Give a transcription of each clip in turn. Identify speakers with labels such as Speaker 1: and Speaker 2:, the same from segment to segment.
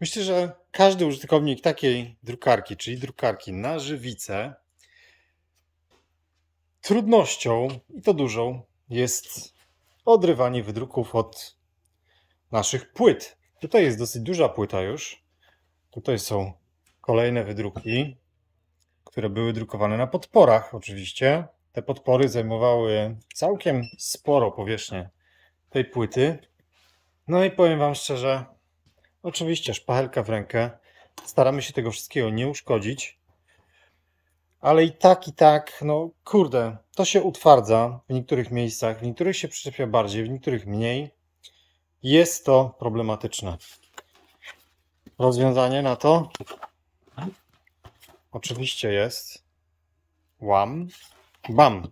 Speaker 1: Myślę, że każdy użytkownik takiej drukarki, czyli drukarki na żywicę, trudnością, i to dużą, jest odrywanie wydruków od naszych płyt. Tutaj jest dosyć duża płyta już. Tutaj są kolejne wydruki, które były drukowane na podporach oczywiście. Te podpory zajmowały całkiem sporo powierzchnię tej płyty. No i powiem Wam szczerze, Oczywiście szpachelka w rękę. Staramy się tego wszystkiego nie uszkodzić. Ale i tak, i tak, no kurde, to się utwardza w niektórych miejscach, w niektórych się przyczepia bardziej, w niektórych mniej. Jest to problematyczne. Rozwiązanie na to oczywiście jest łam, bam,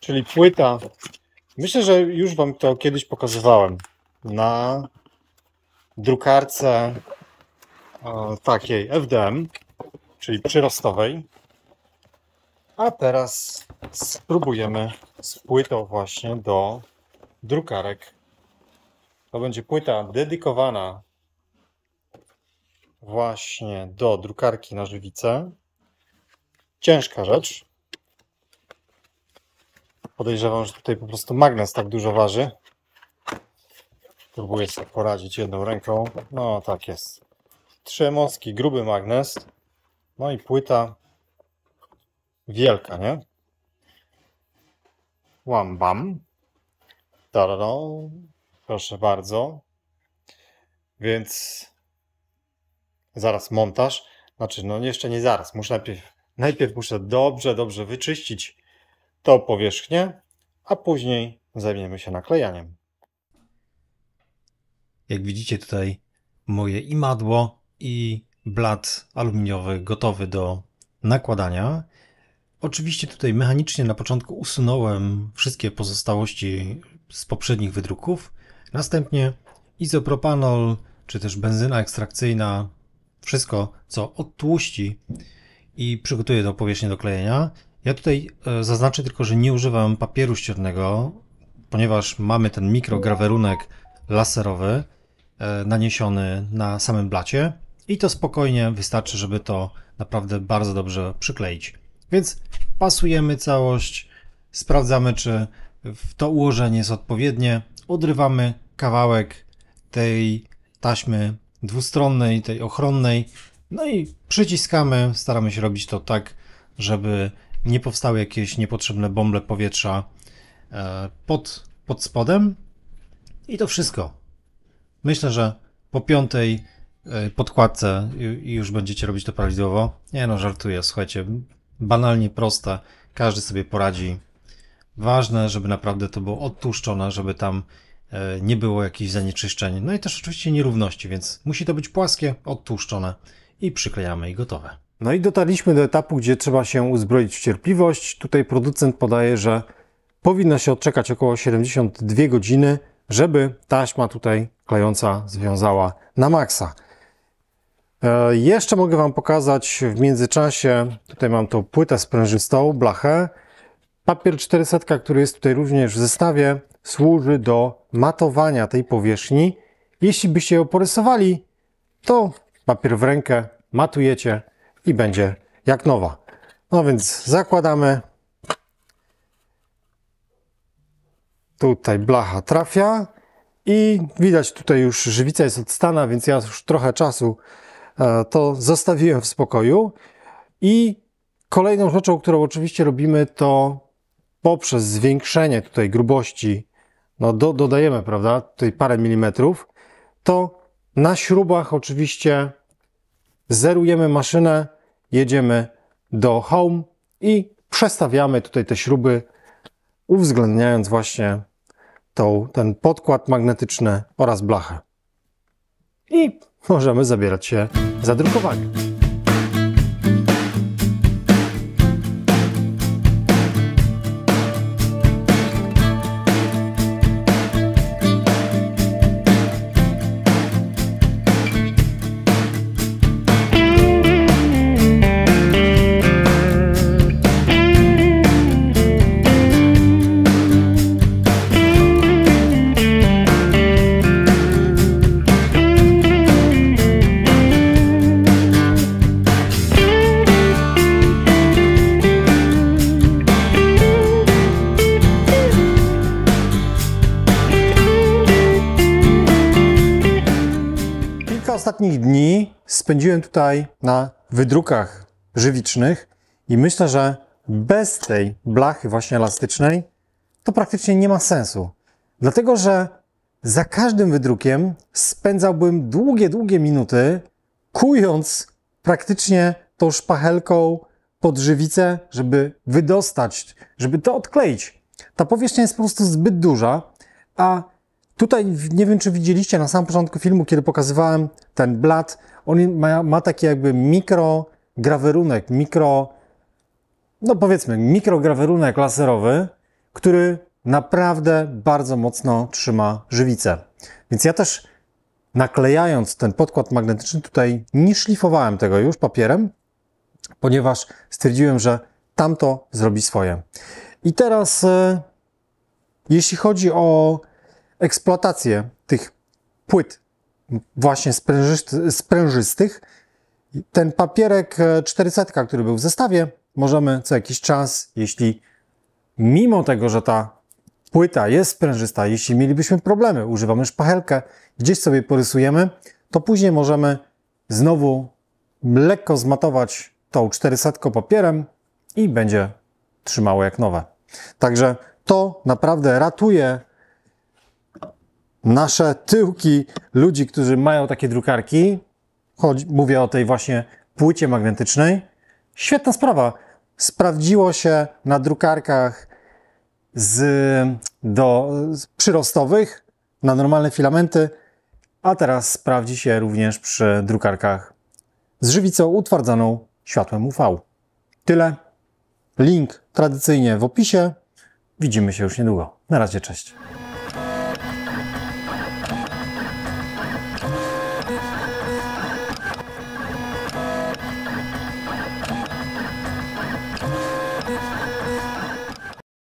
Speaker 1: czyli płyta. Myślę, że już Wam to kiedyś pokazywałem na drukarce e, takiej FDM, czyli przyrostowej. A teraz spróbujemy z płytą właśnie do drukarek. To będzie płyta dedykowana właśnie do drukarki na żywicę. Ciężka rzecz. Podejrzewam, że tutaj po prostu magnes tak dużo waży. Próbuję sobie poradzić jedną ręką. No, tak jest. Trzemocki, gruby magnes. No i płyta wielka, nie? Łam bam. Tararo. Proszę bardzo. Więc zaraz montaż. Znaczy, no jeszcze nie zaraz. Muszę najpierw, najpierw muszę dobrze, dobrze wyczyścić tą powierzchnię, a później zajmiemy się naklejaniem. Jak widzicie tutaj moje imadło i blat aluminiowy gotowy do nakładania. Oczywiście tutaj mechanicznie na początku usunąłem wszystkie pozostałości z poprzednich wydruków. Następnie izopropanol, czy też benzyna ekstrakcyjna, wszystko co odtłuści i przygotuję tą powierzchnię do klejenia. Ja tutaj e, zaznaczę tylko, że nie używam papieru ściernego, ponieważ mamy ten mikrograwerunek laserowy. E, naniesiony na samym blacie i to spokojnie wystarczy, żeby to naprawdę bardzo dobrze przykleić. Więc pasujemy całość, sprawdzamy czy to ułożenie jest odpowiednie, odrywamy kawałek tej taśmy dwustronnej, tej ochronnej, no i przyciskamy, staramy się robić to tak, żeby nie powstały jakieś niepotrzebne bąble powietrza e, pod, pod spodem i to wszystko. Myślę, że po piątej e, podkładce już będziecie robić to prawidłowo. Nie no, żartuję, słuchajcie, banalnie proste, każdy sobie poradzi. Ważne, żeby naprawdę to było odtłuszczone, żeby tam e, nie było jakichś zanieczyszczeń. No i też oczywiście nierówności, więc musi to być płaskie, odtłuszczone i przyklejamy i gotowe. No i dotarliśmy do etapu, gdzie trzeba się uzbroić w cierpliwość. Tutaj producent podaje, że powinno się odczekać około 72 godziny żeby taśma tutaj klejąca związała na maksa. E, jeszcze mogę Wam pokazać w międzyczasie, tutaj mam tą płytę sprężystą, blachę. Papier 400, który jest tutaj również w zestawie, służy do matowania tej powierzchni. Jeśli byście ją porysowali, to papier w rękę matujecie i będzie jak nowa. No więc zakładamy Tutaj blacha trafia i widać tutaj już żywica jest odstana, więc ja już trochę czasu e, to zostawiłem w spokoju. I kolejną rzeczą, którą oczywiście robimy, to poprzez zwiększenie tutaj grubości, no do, dodajemy, prawda, tutaj parę milimetrów, to na śrubach oczywiście zerujemy maszynę, jedziemy do home i przestawiamy tutaj te śruby uwzględniając właśnie tą, ten podkład magnetyczny oraz blachę. I możemy zabierać się za drukowanie. ostatnich dni spędziłem tutaj na wydrukach żywicznych i myślę, że bez tej blachy właśnie elastycznej to praktycznie nie ma sensu. Dlatego, że za każdym wydrukiem spędzałbym długie, długie minuty kując praktycznie tą szpachelką pod żywicę, żeby wydostać, żeby to odkleić. Ta powierzchnia jest po prostu zbyt duża, a Tutaj nie wiem, czy widzieliście na samym początku filmu, kiedy pokazywałem ten blat, on ma, ma taki jakby mikro grawerunek, mikro, no powiedzmy, mikrograwerunek laserowy, który naprawdę bardzo mocno trzyma żywicę. Więc ja też naklejając ten podkład magnetyczny tutaj nie szlifowałem tego już papierem, ponieważ stwierdziłem, że tamto zrobi swoje. I teraz, e, jeśli chodzi o eksploatację tych płyt właśnie sprężystych, ten papierek 400, e, który był w zestawie, możemy co jakiś czas, jeśli mimo tego, że ta płyta jest sprężysta, jeśli mielibyśmy problemy, używamy szpachelkę, gdzieś sobie porysujemy, to później możemy znowu lekko zmatować tą 400 papierem i będzie trzymało jak nowe. Także to naprawdę ratuje nasze tyłki ludzi, którzy mają takie drukarki, choć mówię o tej właśnie płycie magnetycznej, świetna sprawa. Sprawdziło się na drukarkach z, do z przyrostowych na normalne filamenty, a teraz sprawdzi się również przy drukarkach z żywicą utwardzoną światłem UV. Tyle. Link tradycyjnie w opisie. Widzimy się już niedługo. Na razie, cześć.